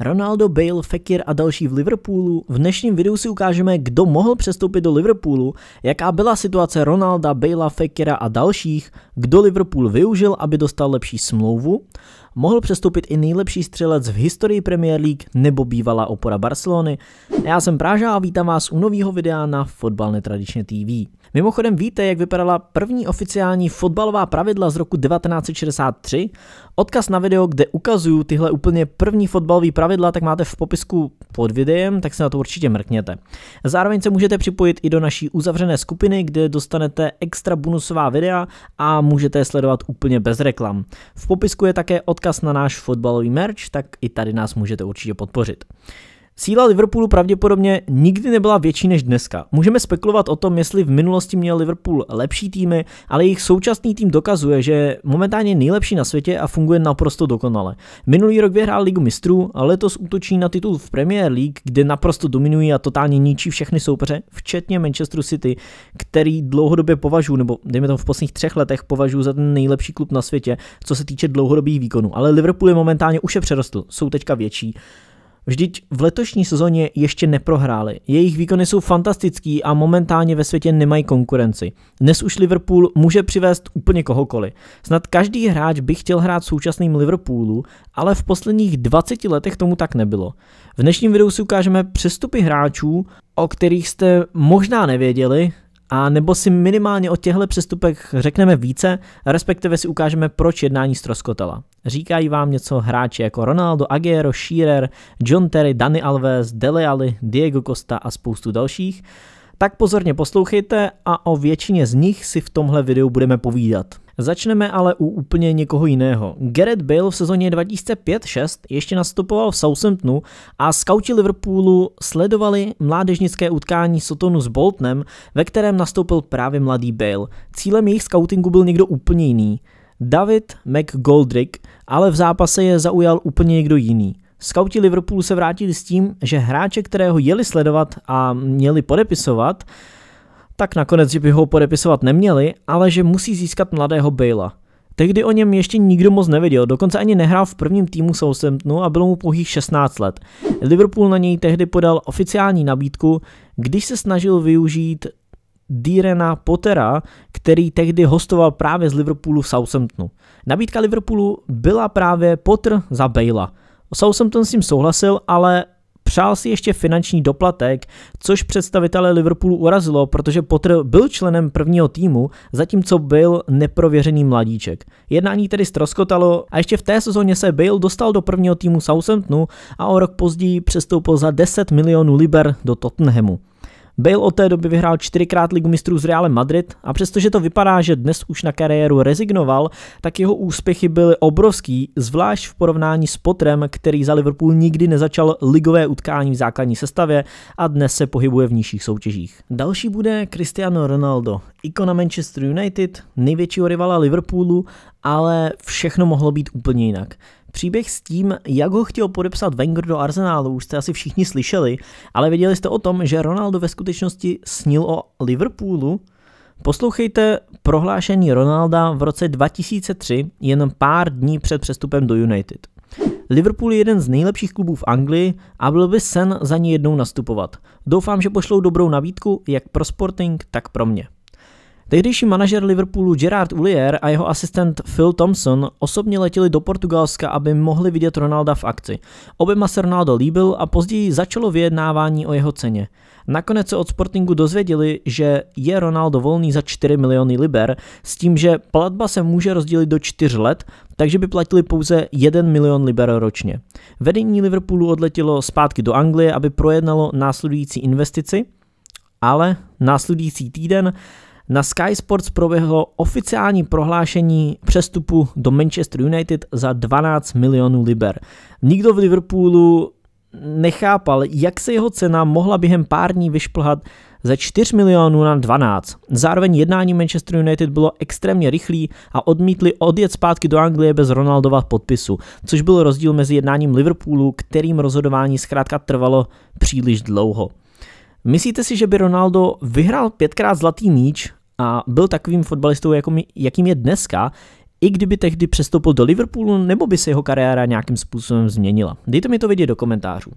Ronaldo, Bale, Fekir a další v Liverpoolu. V dnešním videu si ukážeme, kdo mohl přestoupit do Liverpoolu, jaká byla situace Ronalda, Bale, Fekira a dalších, kdo Liverpool využil, aby dostal lepší smlouvu mohl přestoupit i nejlepší střelec v historii Premier League nebo bývalá opora Barcelony. Já jsem Práža a vítám vás u nového videa na Fotbal netradičně TV. Mimochodem víte, jak vypadala první oficiální fotbalová pravidla z roku 1963? Odkaz na video, kde ukazuju tyhle úplně první fotbalové pravidla, tak máte v popisku pod videem, tak se na to určitě mrkněte. Zároveň se můžete připojit i do naší uzavřené skupiny, kde dostanete extra bonusová videa a můžete je sledovat úplně bez reklam. V popisku je také odkaz odkaz na náš fotbalový merch, tak i tady nás můžete určitě podpořit. Síla Liverpoolu pravděpodobně nikdy nebyla větší než dneska. Můžeme spekulovat o tom, jestli v minulosti měl Liverpool lepší týmy, ale jejich současný tým dokazuje, že momentálně nejlepší na světě a funguje naprosto dokonale. Minulý rok vyhrál Ligu mistrů a letos útočí na titul v Premier League, kde naprosto dominují a totálně ničí všechny soupeře, včetně Manchester City, který dlouhodobě považuji, nebo dejme tomu v posledních třech letech považuji za ten nejlepší klub na světě, co se týče dlouhodobých výkonů. Ale Liverpool je momentálně už je přerostl, jsou teďka větší Vždyť v letošní sezóně ještě neprohráli. Jejich výkony jsou fantastický a momentálně ve světě nemají konkurenci. Dnes už Liverpool může přivést úplně kohokoliv. Snad každý hráč by chtěl hrát v současným Liverpoolu, ale v posledních 20 letech tomu tak nebylo. V dnešním videu si ukážeme přestupy hráčů, o kterých jste možná nevěděli, a nebo si minimálně o těchto přestupech řekneme více, respektive si ukážeme, proč jednání stroskotala. Říkají vám něco hráči jako Ronaldo, Aguero, Shearer, John Terry, Dani Alves, Dele Alli, Diego Costa a spoustu dalších, tak pozorně poslouchejte a o většině z nich si v tomhle videu budeme povídat. Začneme ale u úplně někoho jiného. Gareth Bale v sezóně 2005-6 ještě nastupoval v Southamptonu a skauti Liverpoolu sledovali mládežnické utkání Sotonu s Boltonem, ve kterém nastoupil právě mladý Bale. Cílem jejich scoutingu byl někdo úplně jiný. David McGoldrick, ale v zápase je zaujal úplně někdo jiný. Skauti Liverpoolu se vrátili s tím, že hráče, kterého jeli sledovat a měli podepisovat, tak nakonec, že by ho podepisovat neměli, ale že musí získat mladého Bejla. Tehdy o něm ještě nikdo moc nevěděl, dokonce ani nehrál v prvním týmu Southamptonu a bylo mu pouhých 16 let. Liverpool na něj tehdy podal oficiální nabídku, když se snažil využít Dírena Pottera, který tehdy hostoval právě z Liverpoolu v Southamptonu. Nabídka Liverpoolu byla právě Potter za Bale. Southampton s tím souhlasil, ale Přál si ještě finanční doplatek, což představitele Liverpoolu urazilo, protože Potter byl členem prvního týmu, zatímco byl neprověřený mladíček. Jednání tedy ztroskotalo a ještě v té sezóně se Bale dostal do prvního týmu Southamptonu a o rok později přestoupil za 10 milionů liber do Tottenhamu. Bale od té doby vyhrál čtyřikrát ligu mistrů s Realem Madrid a přestože to vypadá, že dnes už na kariéru rezignoval, tak jeho úspěchy byly obrovský, zvlášť v porovnání s Potrem, který za Liverpool nikdy nezačal ligové utkání v základní sestavě a dnes se pohybuje v nižších soutěžích. Další bude Cristiano Ronaldo ikona Manchester United, největšího rivala Liverpoolu, ale všechno mohlo být úplně jinak. Příběh s tím, jak ho chtěl podepsat Wenger do Arsenálu, už jste asi všichni slyšeli, ale věděli jste o tom, že Ronaldo ve skutečnosti snil o Liverpoolu? Poslouchejte prohlášení Ronalda v roce 2003, jen pár dní před přestupem do United. Liverpool je jeden z nejlepších klubů v Anglii a byl by sen za ní jednou nastupovat. Doufám, že pošlou dobrou nabídku jak pro Sporting, tak pro mě. Tehdejší manažer Liverpoolu Gerard Ullier a jeho asistent Phil Thompson osobně letěli do Portugalska, aby mohli vidět Ronalda v akci. Oběma se Ronaldo líbil a později začalo vyjednávání o jeho ceně. Nakonec se od Sportingu dozvěděli, že je Ronaldo volný za 4 miliony liber, s tím, že platba se může rozdělit do 4 let, takže by platili pouze 1 milion liber ročně. Vedení Liverpoolu odletělo zpátky do Anglie, aby projednalo následující investici, ale následující týden na Sky Sports proběhlo oficiální prohlášení přestupu do Manchester United za 12 milionů liber. Nikdo v Liverpoolu nechápal, jak se jeho cena mohla během pár dní vyšplhat ze 4 milionů na 12. Zároveň jednání Manchester United bylo extrémně rychlý a odmítli odjet zpátky do Anglie bez Ronaldova podpisu, což byl rozdíl mezi jednáním Liverpoolu, kterým rozhodování zkrátka trvalo příliš dlouho. Myslíte si, že by Ronaldo vyhrál pětkrát zlatý míč a byl takovým fotbalistou, jako jakým je dneska, i kdyby tehdy přestoupil do Liverpoolu, nebo by se jeho kariéra nějakým způsobem změnila? Dejte mi to vidět do komentářů.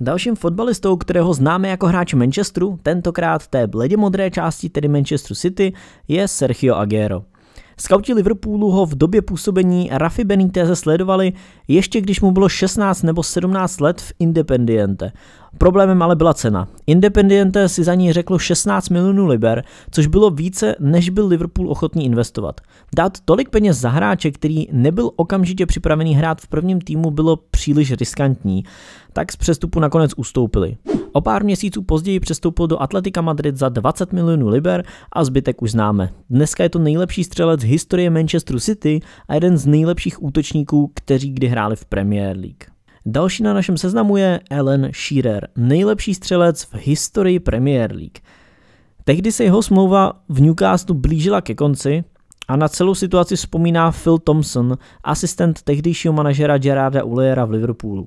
Dalším fotbalistou, kterého známe jako hráč Manchesteru, tentokrát té bledě modré části, tedy Manchester City, je Sergio Aguero. Scouti Liverpoolu ho v době působení Rafi Benitez sledovali ještě když mu bylo 16 nebo 17 let v Independiente Problémem ale byla cena. Independiente si za ní řeklo 16 milionů liber, což bylo více, než byl Liverpool ochotný investovat. Dát tolik peněz za hráče, který nebyl okamžitě připravený hrát v prvním týmu, bylo příliš riskantní, tak z přestupu nakonec ustoupili. O pár měsíců později přestoupil do Atletika Madrid za 20 milionů liber a zbytek už známe. Dneska je to nejlepší střelec historie Manchesteru City a jeden z nejlepších útočníků, kteří kdy hráli v Premier League. Další na našem seznamu je Alan Shearer, nejlepší střelec v historii Premier League. Tehdy se jeho smlouva v Newcastle blížila ke konci a na celou situaci vzpomíná Phil Thompson, asistent tehdejšího manažera Gerarda Uliera v Liverpoolu.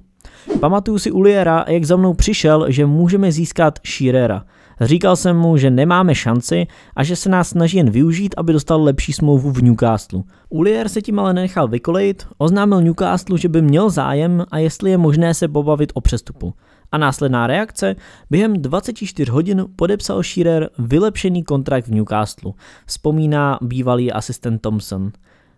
Pamatuju si Uliera, jak za mnou přišel, že můžeme získat Shearera – Říkal jsem mu, že nemáme šanci a že se nás snaží jen využít, aby dostal lepší smlouvu v Newcastle. Ulier se tím ale nenechal vykolejit, oznámil Newcastle, že by měl zájem a jestli je možné se pobavit o přestupu. A následná reakce, během 24 hodin podepsal Shearer vylepšený kontrakt v Newcastle, vzpomíná bývalý asistent Thompson.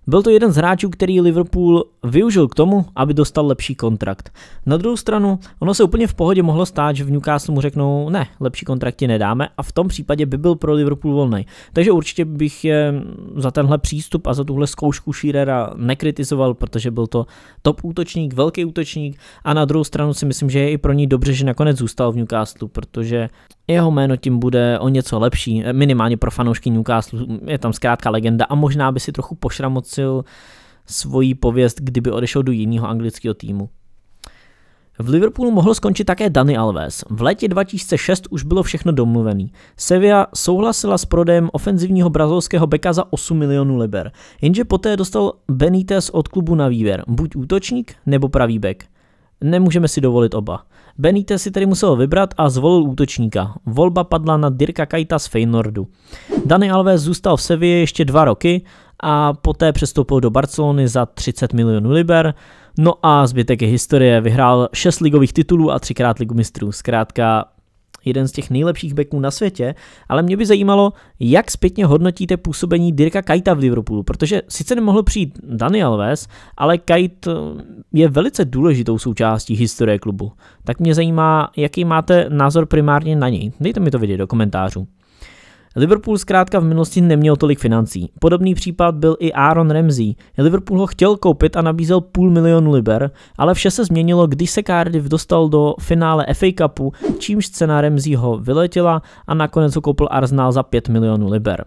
Byl to jeden z hráčů, který Liverpool využil k tomu, aby dostal lepší kontrakt. Na druhou stranu, ono se úplně v pohodě mohlo stát, že v Newcastle mu řeknou, ne, lepší kontrakty nedáme a v tom případě by byl pro Liverpool volný. Takže určitě bych je za tenhle přístup a za tuhle zkoušku Shearera nekritizoval, protože byl to top útočník, velký útočník a na druhou stranu si myslím, že je i pro ní dobře, že nakonec zůstal v Newcastle, protože jeho jméno tím bude o něco lepší, eh, minimálně pro fanoušky Newcastle. Je tam zkrátka legenda a možná by si trochu pošramocil svoji pověst, kdyby odešel do jiného anglického týmu. V Liverpoolu mohl skončit také Dani Alves. V létě 2006 už bylo všechno domluvené. Sevilla souhlasila s prodejem ofenzivního brazilského beka za 8 milionů liber, jenže poté dostal Benitez od klubu na výběr, buď útočník nebo pravý bek. Nemůžeme si dovolit oba. Benítez si tedy musel vybrat a zvolil útočníka. Volba padla na Dirka Kajta z Feynordu. Dani Alves zůstal v Sevě ještě dva roky a poté přestoupil do Barcelony za 30 milionů liber. No a zbytek je historie. Vyhrál 6 ligových titulů a třikrát ligu mistrů. Zkrátka jeden z těch nejlepších beků na světě, ale mě by zajímalo, jak zpětně hodnotíte působení Dirka Kajta v Liverpoolu, protože sice nemohl přijít Daniel Ves, ale Kajt eh, je velice důležitou součástí historie klubu. Tak mě zajímá, jaký máte názor primárně na něj. Dejte mi to vidět do komentářů. Liverpool zkrátka v minulosti neměl tolik financí. Podobný případ byl i Aaron Ramsey. Liverpool ho chtěl koupit a nabízel půl milionu liber, ale vše se změnilo, když se Cardiff dostal do finále FA Cupu, čímž cena Ramseyho vyletěla a nakonec ho koupil Arsenal za 5 milionů liber.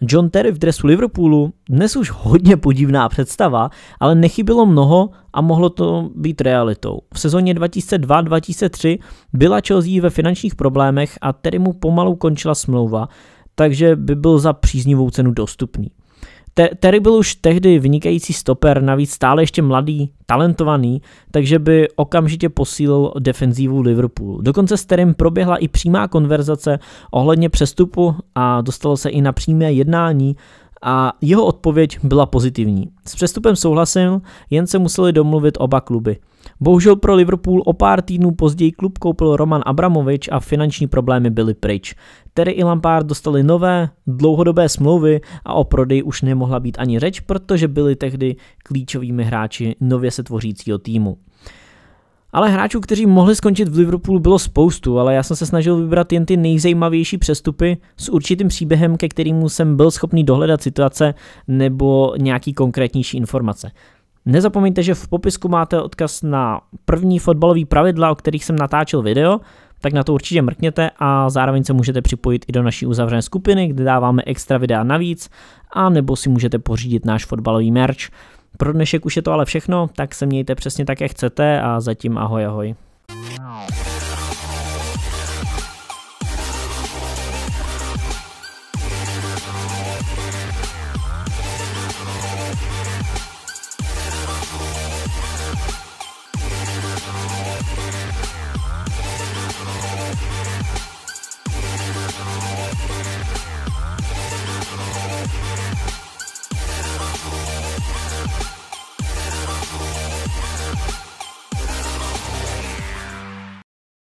John Terry v dresu Liverpoolu, dnes už hodně podivná představa, ale nechybilo mnoho a mohlo to být realitou. V sezóně 2002-2003 byla Chelsea ve finančních problémech a Terry mu pomalu končila smlouva, takže by byl za příznivou cenu dostupný. Te- Terry byl už tehdy vynikající stoper, navíc stále ještě mladý, talentovaný, takže by okamžitě posílil defenzívu Liverpoolu. Dokonce s Terrym proběhla i přímá konverzace ohledně přestupu a dostalo se i na přímé jednání a jeho odpověď byla pozitivní. S přestupem souhlasil, jen se museli domluvit oba kluby. Bohužel pro Liverpool o pár týdnů později klub koupil Roman Abramovič a finanční problémy byly pryč. Terry i Lampard dostali nové, dlouhodobé smlouvy a o prodeji už nemohla být ani řeč, protože byli tehdy klíčovými hráči nově se tvořícího týmu. Ale hráčů, kteří mohli skončit v Liverpoolu, bylo spoustu, ale já jsem se snažil vybrat jen ty nejzajímavější přestupy s určitým příběhem, ke kterému jsem byl schopný dohledat situace nebo nějaký konkrétnější informace. Nezapomeňte, že v popisku máte odkaz na první fotbalový pravidla, o kterých jsem natáčel video, tak na to určitě mrkněte a zároveň se můžete připojit i do naší uzavřené skupiny, kde dáváme extra videa navíc, a nebo si můžete pořídit náš fotbalový merch. Pro dnešek už je to ale všechno, tak se mějte přesně tak, jak chcete a zatím ahoj ahoj.